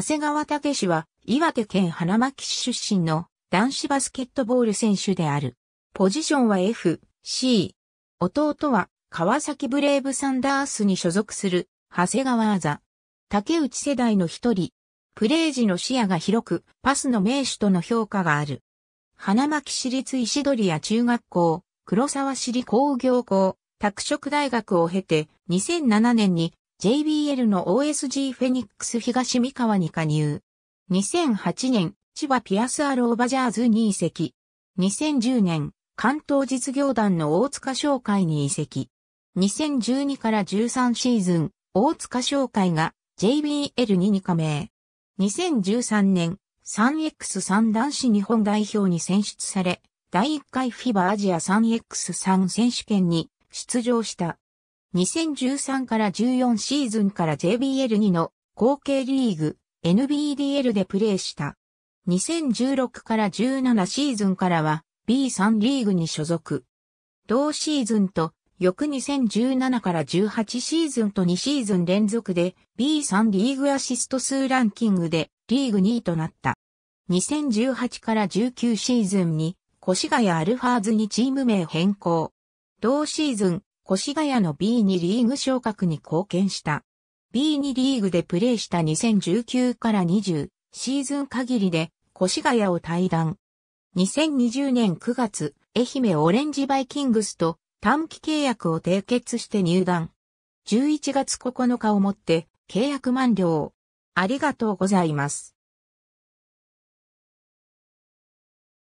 長谷川武史は岩手県花巻市出身の男子バスケットボール選手である。ポジションは F、C。弟は川崎ブレイブサンダースに所属する長谷川あざ。竹内世代の一人。プレー時の視野が広く、パスの名手との評価がある。花巻市立石鳥屋中学校、黒沢市立工業校、拓殖大学を経て、2007年に JBL の OSG フェニックス東三河に加入。2008年、千葉ピアスアローバジャーズに移籍。2010年、関東実業団の大塚商会に移籍。2012から13シーズン、大塚商会が JBL に2加盟。2013年、3X3 男子日本代表に選出され、第1回フィバアジア 3X3 選手権に出場した。2013から14シーズンから JBL2 の後継リーグ NBDL でプレーした。2016から17シーズンからは B3 リーグに所属。同シーズンと翌2017から18シーズンと2シーズン連続で B3 リーグアシスト数ランキングでリーグ2位となった。2018から19シーズンに越谷アルファーズにチーム名変更。同シーズン越谷の B2 リーグ昇格に貢献した。B2 リーグでプレーした2019から20シーズン限りで越谷を退団。2020年9月、愛媛オレンジバイキングスと短期契約を締結して入団。11月9日をもって契約満了。ありがとうございます。